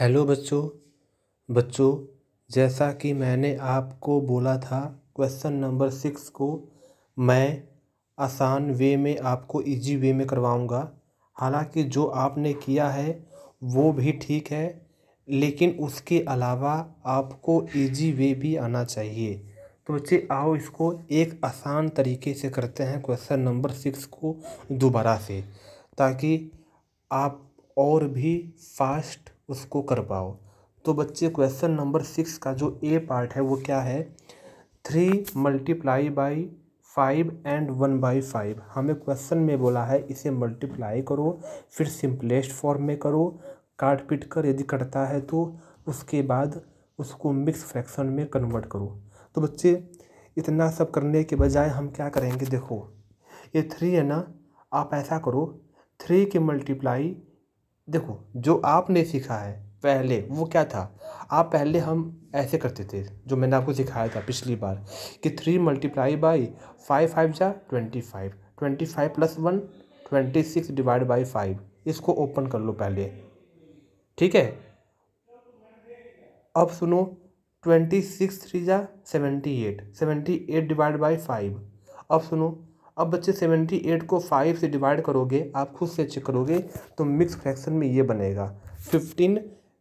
hello बच्चों बच्चों जैसा कि मैंने आपको बोला था क्वेश्चन नंबर सिक्स को मैं आसान वे में आपको इजी वे में करवाऊंगा हालांकि जो आपने किया है वो भी ठीक है लेकिन उसके अलावा आपको इजी वे भी आना चाहिए तो बच्चे आओ इसको एक आसान तरीके से करते हैं क्वेश्चन नंबर सिक्स को दोबारा से ताकि आप और भी फास्ट उसको कर पाओ तो बच्चे क्वेश्चन नंबर सिक्स का जो ए पार्ट है वो क्या है three multiply by five and one by five हमें क्वेश्चन में बोला है इसे मल्टीप्लाई करो फिर सिंपलेस्ट फॉर्म में करो काट पीट कर यदि कटता है तो उसके बाद उसको मिक्स फ्रैक्शन में कन्वर्ट करो तो बच्चे इतना सब करने के बजाय हम क्या करेंगे देखो ये थ्री है ना आप ऐसा करो थ्री के मल्टीप्लाई देखो जो आपने सीखा है पहले वो क्या था आप पहले हम ऐसे करते थे जो मैंने आपको सिखाया था पिछली बार कि three multiply by five five जा twenty five twenty five plus one twenty six divide by five इसको ओपन कर लो पहले ठीक है अब सुनो ट्वेंटी सिक्स थ्री जा seventy eight seventy eight divide by five अब सुनो अब बच्चे सेवेंटी एट को फाइव से डिवाइड करोगे आप खुद से चेक करोगे तो मिक्स फ्रैक्शन में ये बनेगा fifteen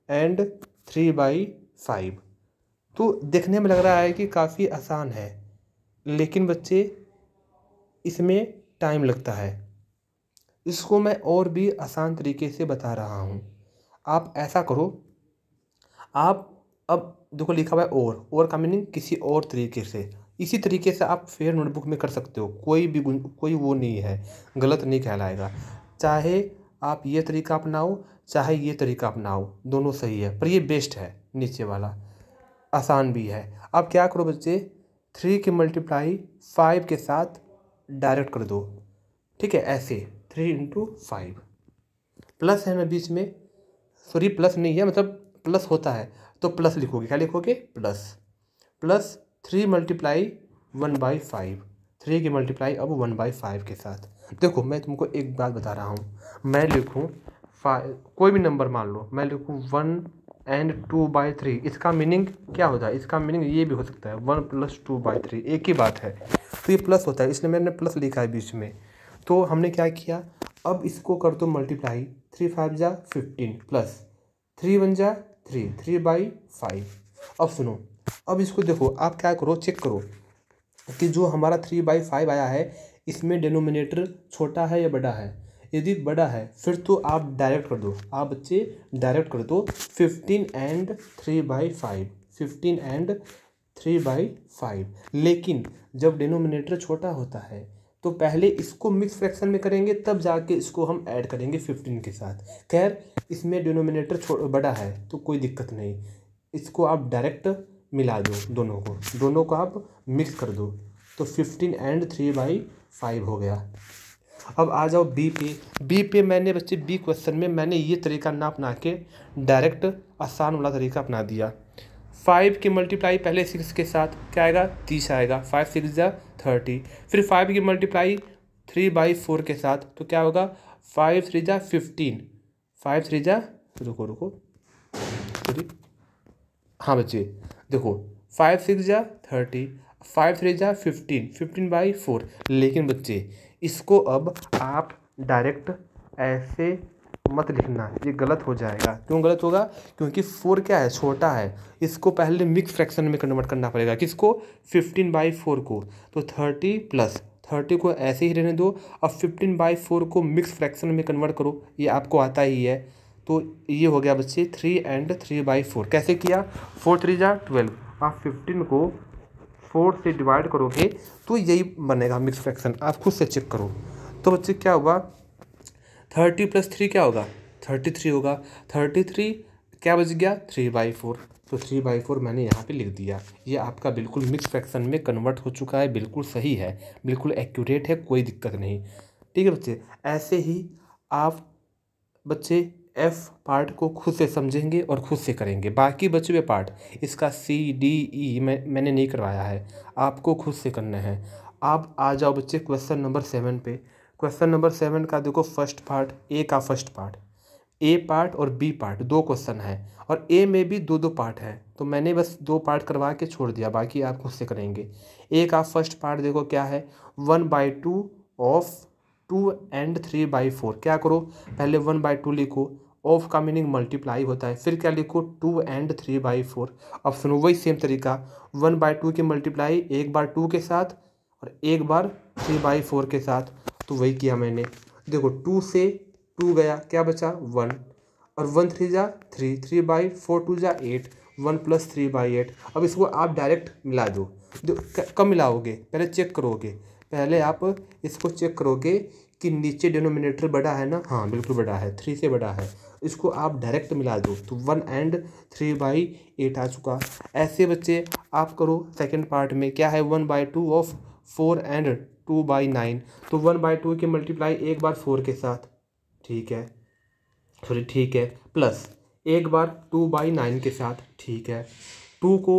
and three by five तो देखने में लग रहा है कि काफ़ी आसान है लेकिन बच्चे इसमें टाइम लगता है इसको मैं और भी आसान तरीके से बता रहा हूँ आप ऐसा करो आप अब देखो लिखा हुआ है और और का मीनिंग किसी और तरीके से इसी तरीके से आप फेयर नोटबुक में कर सकते हो कोई भी कोई वो नहीं है गलत नहीं कहलाएगा चाहे आप ये तरीका अपनाओ चाहे ये तरीका अपनाओ दोनों सही है पर ये बेस्ट है नीचे वाला आसान भी है आप क्या करो बच्चे थ्री की मल्टीप्लाई फाइव के साथ डायरेक्ट कर दो ठीक है ऐसे थ्री इंटू फाइव प्लस है ना बीच में सॉरी प्लस नहीं है मतलब प्लस होता है तो प्लस लिखोगे क्या लिखोगे plus plus three multiply one by five three की मल्टीप्लाई अब वन बाई फाइव के साथ देखो मैं तुमको एक बात बता रहा हूँ मैं लिखूँ फाइव कोई भी नंबर मान लो मैं लिखूँ one and two by three इसका मीनिंग क्या होता है इसका मीनिंग ये भी हो सकता है one plus two by three एक ही बात है तो ये प्लस होता है इसलिए मैंने प्लस लिखा है बीच में तो हमने क्या किया अब इसको कर दो मल्टीप्लाई थ्री फाइव जा फिफ्टीन प्लस थ्री वन जा थ्री थ्री बाई फाइव अब सुनो अब इसको देखो आप क्या करो चेक करो कि जो हमारा थ्री बाई फाइव आया है इसमें डिनोमिनेटर छोटा है या बड़ा है यदि बड़ा है फिर तो आप डायरेक्ट कर दो आप बच्चे डायरेक्ट कर दो fifteen and three by five fifteen and three by five लेकिन जब डिनोमिनेटर छोटा होता है तो पहले इसको मिक्स फ्रैक्शन में करेंगे तब जाके इसको हम ऐड करेंगे फिफ्टीन के साथ खैर इसमें डिनोमिनेटर बड़ा है तो कोई दिक्कत नहीं इसको आप डायरेक्ट मिला दो दोनों को दोनों को आप मिक्स कर दो तो fifteen and three by five हो गया अब आ जाओ बी पे बी पे मैंने बच्चे बी क्वेश्चन में मैंने ये तरीका ना अपना के डायरेक्ट आसान वाला तरीका अपना दिया फाइव की मल्टीप्लाई पहले सिक्स के साथ क्या आएगा तीस आएगा फाइव सिक्स या थर्टी फिर फाइव की मल्टीप्लाई थ्री बाई फोर के साथ तो क्या होगा फाइव थ्री जा फिफ्टीन फाइव थ्री जा रुको रुको सॉरी हाँ बच्चे देखो फाइव सिक्स जा थर्टी फाइव थ्री जा फिफ्टीन फिफ्टीन बाई फोर लेकिन बच्चे इसको अब आप डायरेक्ट ऐसे मत लिखना ये गलत हो जाएगा क्यों गलत होगा क्योंकि फोर क्या है छोटा है इसको पहले मिक्स फ्रैक्शन में कन्वर्ट करना पड़ेगा किसको फिफ्टीन बाई फोर को तो थर्टी प्लस थर्टी को ऐसे ही रहने दो अब फिफ्टीन बाई फोर को मिक्स फ्रैक्शन में कन्वर्ट करो ये आपको आता ही है तो ये हो गया बच्चे three and three by four कैसे किया फोर थ्री जा ट्वेल्व आप फिफ्टीन को फोर से डिवाइड करोगे तो यही बनेगा मिक्स फ्रैक्शन आप खुद से चेक करो तो बच्चे क्या हुआ थर्टी प्लस थ्री क्या होगा थर्टी थ्री होगा थर्टी थ्री क्या बच गया थ्री बाई फोर तो थ्री बाई फोर मैंने यहाँ पे लिख दिया ये आपका बिल्कुल मिक्स फ्रैक्शन में कन्वर्ट हो चुका है बिल्कुल सही है बिल्कुल एक्यूरेट है कोई दिक्कत नहीं ठीक है बच्चे ऐसे ही आप बच्चे एफ पार्ट को खुद से समझेंगे और खुद से करेंगे बाकी बचे हुए पार्ट इसका सी डी ई मैं मैंने नहीं करवाया है आपको खुद से करना है आप आ जाओ बच्चे क्वेश्चन नंबर सेवन पे क्वेश्चन नंबर सेवन का देखो फर्स्ट पार्ट ए का फर्स्ट पार्ट ए पार्ट और बी पार्ट दो क्वेश्चन है और ए में भी दो दो पार्ट है तो मैंने बस दो पार्ट करवा के छोड़ दिया बाकी आप खुद से करेंगे ए का फर्स्ट पार्ट देखो क्या है one by two of two and three by four क्या करो पहले वन बाई टू लिखो ऑफ का मीनिंग मल्टीप्लाई होता है फिर क्या लिखो two and three by four अब सुनो वही सेम तरीका वन बाई टू की मल्टीप्लाई एक बार टू के साथ और एक बार थ्री बाई फोर के साथ तो वही किया मैंने देखो टू से टू गया क्या बचा वन और वन थ्री जा three three by four two जा eight one plus three by eight अब इसको आप डायरेक्ट मिला दो कब मिलाओगे पहले चेक करोगे पहले आप इसको चेक करोगे कि नीचे डिनोमिनेटर बड़ा है ना हाँ बिल्कुल बड़ा है थ्री से बड़ा है इसको आप डायरेक्ट मिला दो तो one and three by eight आ चुका ऐसे बच्चे आप करो सेकेंड पार्ट में क्या है one by two of four and two by nine तो वन बाई टू की मल्टीप्लाई एक बार फोर के साथ ठीक है सॉरी ठीक है प्लस एक बार टू बाई नाइन के साथ ठीक है टू को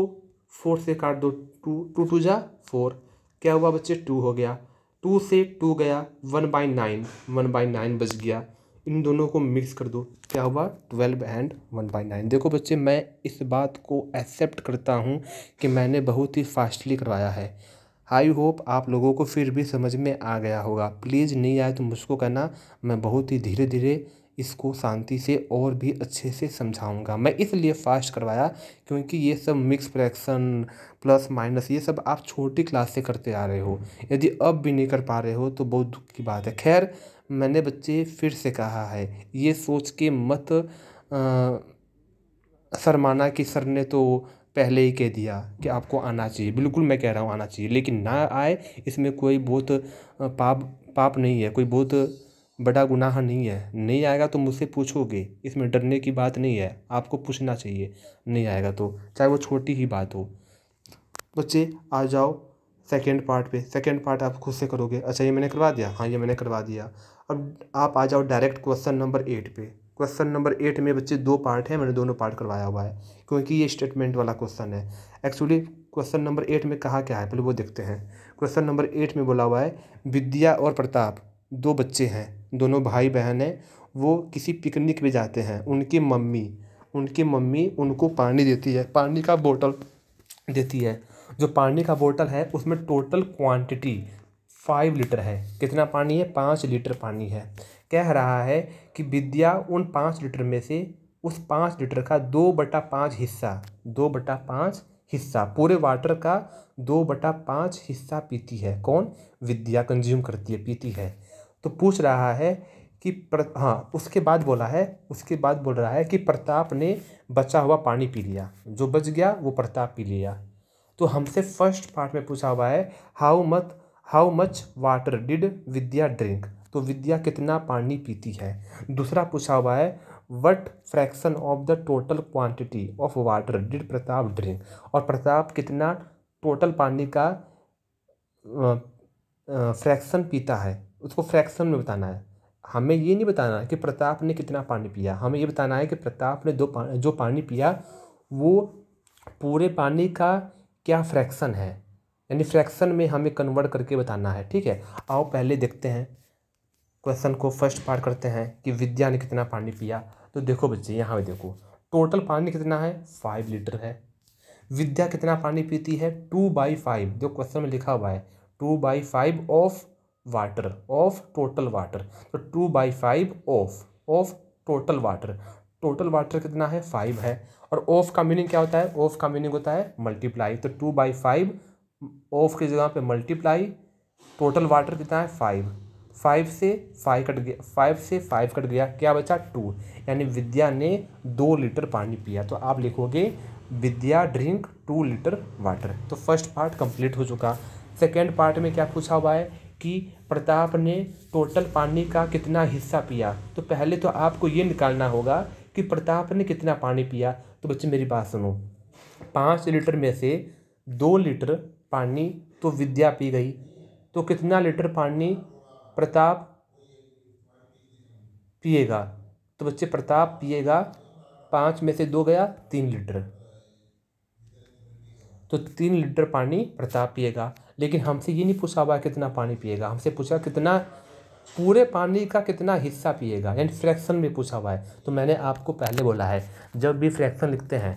फोर से काट दो टू टू टू जा फोर क्या हुआ बच्चे टू हो गया टू से टू गया one by nine one by nine बच गया इन दोनों को मिक्स कर दो क्या हुआ twelve and one by nine देखो बच्चे मैं इस बात को एक्सेप्ट करता हूँ कि मैंने बहुत ही फास्टली करवाया है आई होप आप लोगों को फिर भी समझ में आ गया होगा प्लीज़ नहीं आए तो मुझको कहना मैं बहुत ही धीरे धीरे इसको शांति से और भी अच्छे से समझाऊंगा मैं इसलिए फास्ट करवाया क्योंकि ये सब मिक्स फ्रैक्शन प्लस माइनस ये सब आप छोटी क्लास से करते आ रहे हो यदि अब भी नहीं कर पा रहे हो तो बहुत दुख की बात है खैर मैंने बच्चे फिर से कहा है ये सोच के मत माना कि सर ने तो पहले ही कह दिया कि आपको आना चाहिए बिल्कुल मैं कह रहा हूँ आना चाहिए लेकिन ना आए इसमें कोई बहुत पाप पाप नहीं है कोई बहुत बड़ा गुनाह नहीं है नहीं आएगा तो मुझसे पूछोगे इसमें डरने की बात नहीं है आपको पूछना चाहिए नहीं आएगा तो चाहे वो छोटी ही बात हो बच्चे आ जाओ सेकेंड पार्ट पे सेकेंड पार्ट आप खुद से करोगे अच्छा ये मैंने करवा दिया हाँ ये मैंने करवा दिया अब आप आ जाओ डायरेक्ट क्वेश्चन नंबर एट पे क्वेश्चन नंबर एट में बच्चे दो पार्ट है मैंने दोनों पार्ट करवाया हुआ है क्योंकि ये स्टेटमेंट वाला क्वेश्चन है एक्चुअली क्वेश्चन नंबर एट में कहा क्या है पहले वो देखते हैं क्वेश्चन नंबर एट में बोला हुआ है विद्या और प्रताप दो बच्चे हैं दोनों भाई बहन हैं वो किसी पिकनिक में जाते हैं उनकी मम्मी उनकी मम्मी उनको पानी देती है पानी का बोतल देती है जो पानी का बोतल है उसमें टोटल क्वांटिटी फाइव लीटर है कितना पानी है पाँच लीटर पानी है कह रहा है कि विद्या उन पाँच लीटर में से उस पाँच लीटर का दो बटा पाँच हिस्सा दो बटा पाँच हिस्सा पूरे वाटर का दो बटा पाँच हिस्सा पीती है कौन विद्या कंज्यूम करती है पीती है तो पूछ रहा है कि प्र हाँ उसके बाद बोला है उसके बाद बोल रहा है कि प्रताप ने बचा हुआ पानी पी लिया जो बच गया वो प्रताप पी लिया तो हमसे फर्स्ट पार्ट में पूछा हुआ है how much how much water did Vidya drink तो विद्या कितना पानी पीती है दूसरा पूछा हुआ है what fraction of the total quantity of water did Pratap drink और प्रताप कितना टोटल पानी का फ्रैक्शन पीता है उसको फ्रैक्शन में बताना है हमें ये नहीं बताना कि प्रताप ने कितना पानी पिया हमें ये बताना है कि प्रताप ने दो पा, जो पानी पिया वो पूरे पानी का क्या फ्रैक्शन है यानी फ्रैक्शन में हमें कन्वर्ट करके बताना है ठीक है आओ पहले देखते हैं क्वेश्चन को फर्स्ट पार्ट करते हैं कि विद्या ने कितना पानी पिया तो देखो बच्चे यहाँ पर देखो टोटल पानी कितना है फाइव लीटर है विद्या कितना पानी पीती है टू बाई फाइव जो क्वेश्चन में लिखा हुआ है two by five of water of total water तो two by five of of total water total water कितना है फाइव है और ऑफ का मीनिंग क्या होता है ऑफ का मीनिंग होता है मल्टीप्लाई तो टू बाई फाइव ऑफ की जगह पे मल्टीप्लाई टोटल वाटर कितना है फाइव फाइव से फाइव कट गया फाइव से फाइव कट गया क्या बचा टू यानी विद्या ने दो लीटर पानी पिया तो आप लिखोगे Vidya drink two litre water तो फर्स्ट पार्ट कंप्लीट हो चुका सेकेंड पार्ट में क्या पूछा हुआ है कि प्रताप ने टोटल पानी का कितना हिस्सा पिया तो पहले तो आपको ये निकालना होगा कि प्रताप ने कितना पानी पिया तो बच्चे मेरी बात सुनो पाँच लीटर में से दो लीटर पानी तो विद्या पी गई तो कितना लीटर पानी प्रताप पिएगा तो बच्चे प्रताप पिएगा पाँच में से दो गया तीन लीटर तो तीन लीटर पानी प्रताप पिएगा लेकिन हमसे ये नहीं पूछा हुआ कितना पानी पिएगा हमसे पूछा कितना पूरे पानी का कितना हिस्सा पिएगा यानी फ्रैक्शन में पूछा हुआ है तो मैंने आपको पहले बोला है जब भी फ्रैक्शन लिखते हैं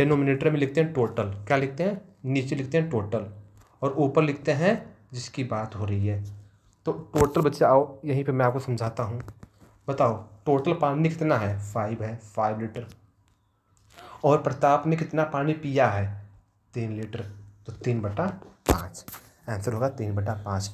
डेनोमिनेटर में लिखते हैं टोटल क्या लिखते हैं नीचे लिखते हैं टोटल और ऊपर लिखते हैं जिसकी बात हो रही है तो टोटल बच्चे आओ यहीं पे मैं आपको समझाता हूँ बताओ टोटल पानी कितना है फाइव है फाइव लीटर और प्रताप ने कितना पानी पिया है तीन लीटर तो तीन बटा पाँच आंसर होगा तीन बटा पाँच